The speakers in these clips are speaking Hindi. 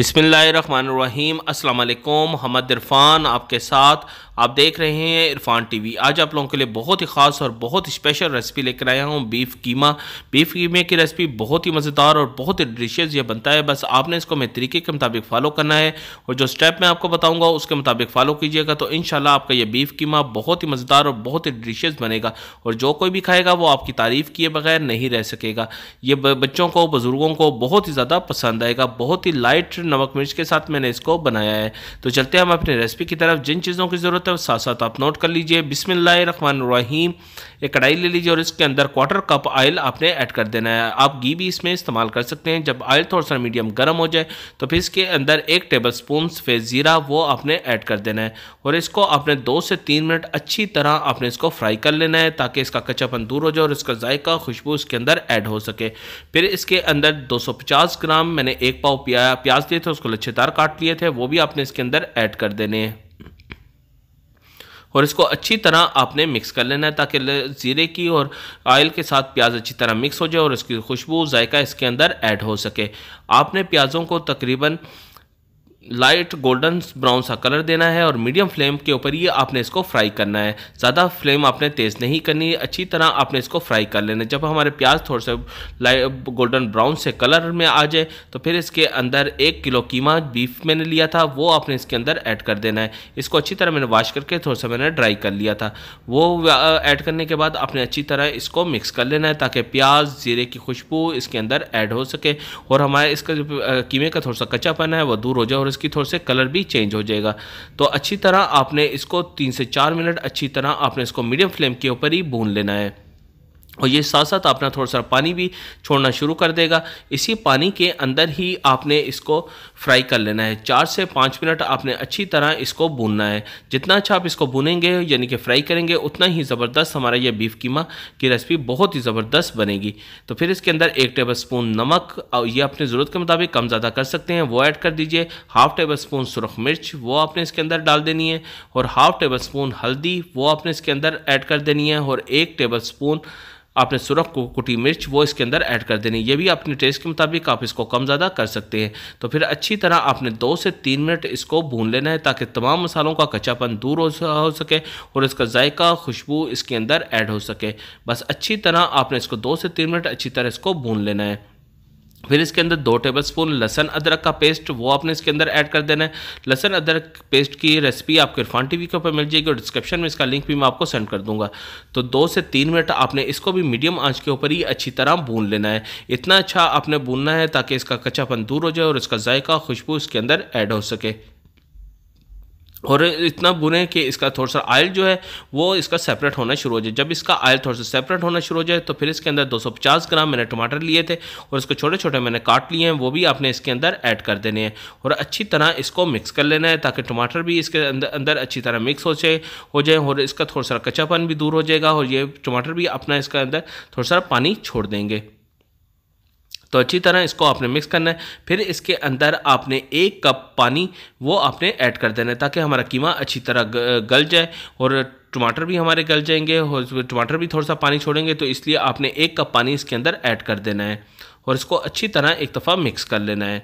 बिसमीम अल्लाम मोहम्मद इरफान आपके साथ आप देख रहे हैं इरफान टीवी आज आप लोगों के लिए बहुत ही ख़ास और बहुत स्पेशल रेसिपी लेकर आया हूँ बीफ कीमा बीफ कीमे की रेसिपी बहुत ही मज़ेदार और बहुत ही डिलीशियस ये बनता है बस आपने इसको मेरे तरीके के मुताबिक फॉलो करना है और जो स्टेप मैं आपको बताऊँगा उसके मुताबिक फॉलो कीजिएगा तो इन आपका यह बीफ कीमा बहुत ही मज़ेदार और बहुत ही डिशियस बनेगा और जो कोई भी खाएगा वो आपकी तारीफ़ किए बगैर नहीं रह सकेगा ये बच्चों को बुज़ुर्गों को बहुत ही ज़्यादा पसंद आएगा बहुत ही लाइट नमक मिर्च के साथ मैंने इसको बनाया है तो चलते हम अपनी रेसिपी की तरफ जिन चीज़ों की ज़रूरत तो साथ साथ आप नोट कर लीजिए बिसमीम एक कढ़ाई ले लीजिए और इसके अंदर क्वार्टर कप ऑयल आपने ऐड कर देना है आप घी भी इसमें इस्तेमाल कर सकते हैं जब ऑयल थोड़ा सा मीडियम गर्म हो जाए तो फिर इसके अंदर एक टेबल स्पून सफ़ेद ज़ीरा वो आपने ऐड कर देना है और इसको आपने दो से तीन मिनट अच्छी तरह आपने इसको फ्राई कर लेना है ताकि इसका कच्चापन दूर हो जाए और इसका जायका खुशबू इसके अंदर ऐड हो सके फिर इसके अंदर दो ग्राम मैंने एक पाव प्याज दिए थे उसको लच्छेदार काट लिए थे वो भी आपने इसके अंदर ऐड कर देने हैं और इसको अच्छी तरह आपने मिक्स कर लेना है ताकि ज़ीरे की और आयल के साथ प्याज अच्छी तरह मिक्स हो जाए और इसकी खुशबू जायका इसके अंदर ऐड हो सके आपने प्याज़ों को तकरीबन लाइट गोल्डन ब्राउन सा कलर देना है और मीडियम फ्लेम के ऊपर ये आपने इसको फ्राई करना है ज़्यादा फ्लेम आपने तेज़ नहीं करनी अच्छी तरह आपने इसको फ्राई कर लेना जब हमारे प्याज थोड़े से लाइट गोल्डन ब्राउन से कलर में आ जाए तो फिर इसके अंदर एक किलो कीमा बीफ मैंने लिया था वो आपने इसके अंदर ऐड कर देना है इसको अच्छी तरह मैंने वॉश करके थोड़ा सा मैंने ड्राई कर लिया था वो ऐड करने के बाद आपने अच्छी तरह इसको मिक्स कर लेना है ताकि प्याज ज़ीरे की खुशबू इसके अंदर ऐड हो सके और हमारे इसका जो कीमे का थोड़ा सा कच्चापन है वह दूर हो जाए और इसकी थोड़े से कलर भी चेंज हो जाएगा तो अच्छी तरह आपने इसको तीन से चार मिनट अच्छी तरह आपने इसको मीडियम फ्लेम के ऊपर ही भून लेना है और ये साथ साथ आपने थोड़ा सा पानी भी छोड़ना शुरू कर देगा इसी पानी के अंदर ही आपने इसको फ्राई कर लेना है चार से पाँच मिनट आपने अच्छी तरह इसको भूनना है जितना अच्छा आप इसको भूनेंगे यानी कि फ्राई करेंगे उतना ही ज़बरदस्त हमारा ये बीफ कीमा की रेसिपी बहुत ही ज़बरदस्त बनेगी तो फिर इसके अंदर एक टेबल स्पून नमक और ये अपनी ज़रूरत के मुताबिक कम ज़्यादा कर सकते हैं वो ऐड कर दीजिए हाफ़ टेबल स्पून सुरख मिर्च वो आपने इसके अंदर डाल देनी है और हाफ़ टेबल स्पून हल्दी वो आपने इसके अंदर ऐड कर देनी है और एक टेबल स्पून आपने सुरख को कुटी मिर्च वो इसके अंदर ऐड कर देनी ये भी अपने टेस्ट के मुताबिक आप इसको कम ज़्यादा कर सकते हैं तो फिर अच्छी तरह आपने दो से तीन मिनट इसको भून लेना है ताकि तमाम मसालों का कच्चापन दूर हो सके और इसका जायका खुशबू इसके अंदर ऐड हो सके बस अच्छी तरह आपने इसको दो से तीन मिनट अच्छी तरह इसको भून लेना है फिर इसके अंदर दो टेबलस्पून लहसन अदरक का पेस्ट वो आपने इसके अंदर ऐड कर देना है लहसन अदरक पेस्ट की रेसिपी आपको इरफान टीवी के ऊपर मिल जाएगी और डिस्क्रिप्शन में इसका लिंक भी मैं आपको सेंड कर दूंगा तो दो से तीन मिनट आपने इसको भी मीडियम आंच के ऊपर ही अच्छी तरह भून लेना है इतना अच्छा आपने भूनना है ताकि इसका कच्चापन दूर हो जाए और इसका जायका खुशबू इसके अंदर ऐड हो सके और इतना बुने कि इसका थोड़ा सा आयल जो है वो इसका सेपरेट होना शुरू हो जाए जब इसका आयल थोड़ा सा सेपरेट होना शुरू हो जाए तो फिर इसके अंदर 250 ग्राम मैंने टमाटर लिए थे और इसको छोटे छोटे मैंने काट लिए हैं वो भी आपने इसके अंदर ऐड कर देने हैं और अच्छी तरह इसको मिक्स कर लेना है ताकि टमाटर भी इसके अंदर अंदर अच्छी तरह मिक्स हो जाए हो जाए और इसका थोड़ा सा कच्चापन भी दूर हो जाएगा और ये टमाटर भी अपना इसके अंदर थोड़ा सा पानी छोड़ देंगे तो अच्छी तरह इसको आपने मिक्स करना है फिर इसके अंदर आपने एक कप पानी वो आपने ऐड कर देना है ताकि हमारा कीमा अच्छी तरह गल जाए और टमाटर भी हमारे गल जाएंगे और टमाटर भी थोड़ा सा पानी छोड़ेंगे तो इसलिए आपने एक कप पानी इसके अंदर ऐड कर देना है और इसको अच्छी तरह एक दफ़ा मिक्स कर लेना है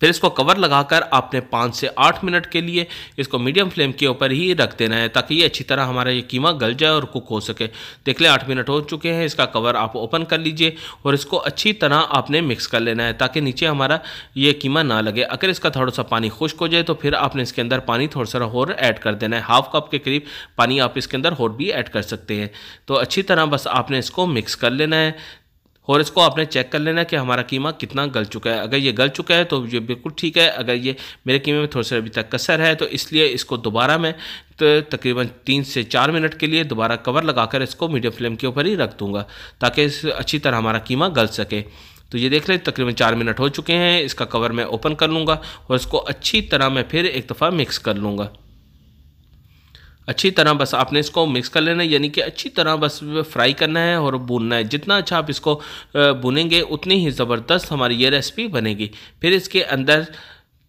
फिर इसको कवर लगाकर आपने पाँच से आठ मिनट के लिए इसको मीडियम फ्लेम के ऊपर ही रख देना है ताकि ये अच्छी तरह हमारा ये कीमा गल जाए और कुक हो सके देख लें आठ मिनट हो चुके हैं इसका कवर आप ओपन कर लीजिए और इसको अच्छी तरह आपने मिक्स कर लेना है ताकि नीचे हमारा ये कीमा ना लगे अगर इसका थोड़ा सा पानी खुश्क हो जाए तो फिर आपने इसके अंदर पानी थोड़ा सा और ऐड कर देना है हाफ कप के करीब पानी आप इसके अंदर और भी ऐड कर सकते हैं तो अच्छी तरह बस आपने इसको मिक्स कर लेना है और इसको आपने चेक कर लेना कि हमारा कीमा कितना गल चुका है अगर ये गल चुका है तो ये बिल्कुल ठीक है अगर ये मेरे कीमे में थोड़ा सा अभी तक कसर है तो इसलिए इसको दोबारा मैं तो तकरीबन तीन से चार मिनट के लिए दोबारा कवर लगाकर इसको मीडियम फ्लेम के ऊपर ही रख दूंगा ताकि अच्छी तरह हमारा कीमा गल सके तो ये देख लें तकरीबन चार मिनट हो चुके हैं इसका कवर मैं ओपन कर लूँगा और इसको अच्छी तरह मैं फिर एक दफ़ा मिक्स कर लूँगा अच्छी तरह बस आपने इसको मिक्स कर लेना है यानी कि अच्छी तरह बस फ्राई करना है और भूनना है जितना अच्छा आप इसको भुनेंगे उतनी ही ज़बरदस्त हमारी ये रेसिपी बनेगी फिर इसके अंदर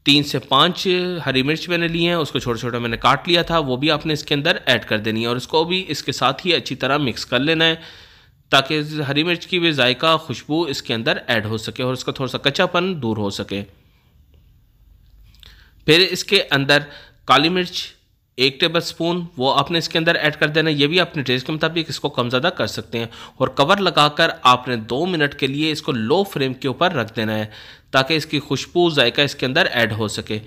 तीन से पाँच हरी मिर्च मैंने ली हैं उसको छोटा छोटा मैंने काट लिया था वो भी आपने इसके अंदर ऐड कर देनी है और इसको भी इसके साथ ही अच्छी तरह मिक्स कर लेना है ताकि हरी मिर्च की भी जायका खुशबू इसके अंदर ऐड हो सके और इसका थोड़ा सा कच्चापन दूर हो सके फिर इसके अंदर काली मिर्च एक टेबल स्पून वो आपने इसके अंदर ऐड कर देना ये भी अपने टेस्ट के मुताबिक इसको कम ज़्यादा कर सकते हैं और कवर लगाकर आपने दो मिनट के लिए इसको लो फ्लेम के ऊपर रख देना है ताकि इसकी खुशबू जायका इसके अंदर ऐड हो सके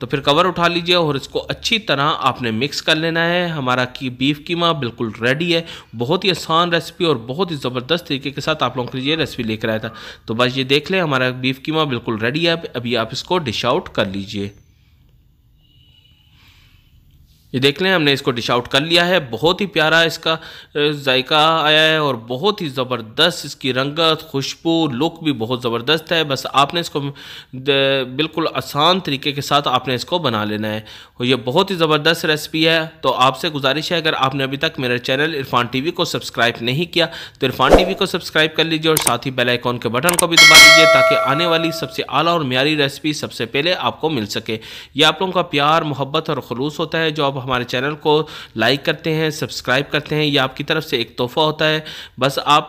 तो फिर कवर उठा लीजिए और इसको अच्छी तरह आपने मिक्स कर लेना है हमारा की बीफ कीमा बिल्कुल रेडी है बहुत ही आसान रेसिपी और बहुत ही ज़बरदस्त तरीके के साथ आप लोगों के लिए रेसिपी लेकर आया था तो बस ये देख लें हमारा बीफ कीमा बिल्कुल रेडी है अभी आप इसको डिश आउट कर लीजिए ये देख लें हमने इसको डिश आउट कर लिया है बहुत ही प्यारा इसका जायका आया है और बहुत ही ज़बरदस्त इसकी रंगत खुशबू लुक भी बहुत ज़बरदस्त है बस आपने इसको बिल्कुल आसान तरीके के साथ आपने इसको बना लेना है और ये बहुत ही ज़बरदस्त रेसिपी है तो आपसे गुजारिश है अगर आपने अभी तक मेरे चैनल इरफान टी को सब्सक्राइब नहीं किया तो इरफान टी को सब्सक्राइब कर लीजिए और साथ ही बेलाइकॉन के बटन को भी दबा लीजिए ताकि आने वाली सबसे अली और मीरी रेसिपी सबसे पहले आपको मिल सके ये आप लोगों का प्यार मोहब्बत और खलूस होता है जो आप हमारे चैनल को लाइक करते हैं सब्सक्राइब करते हैं या आपकी तरफ से एक तोहफा होता है बस आप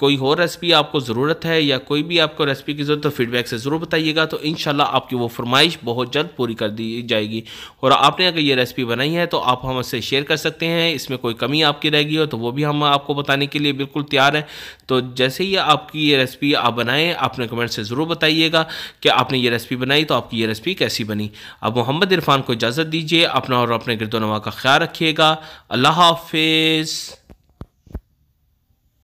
कोई और रेसिपी आपको ज़रूरत है या कोई भी आपको रेसिपी की ज़रूरत तो फीडबैक से ज़रूर बताइएगा तो इन आपकी वो फरमाइश बहुत जल्द पूरी कर दी जाएगी और आपने अगर ये रेसिपी बनाई है तो आप हमसे शेयर कर सकते हैं इसमें कोई कमी आपकी रहेगी हो तो वो भी हम आपको बताने के लिए बिल्कुल तैयार हैं तो जैसे ही आपकी ये रेसिपी आप बनाएं आपने कमेंट से ज़रूर बताइएगा कि आपने ये रेसिपी बनाई तो आपकी ये रेसिपी कैसी बनी अब मोहम्मद इरफान को इजाज़त दीजिए अपना और और अपने गिरदोनवा का ख्याल रखिएगा अल्लाह हाफिज़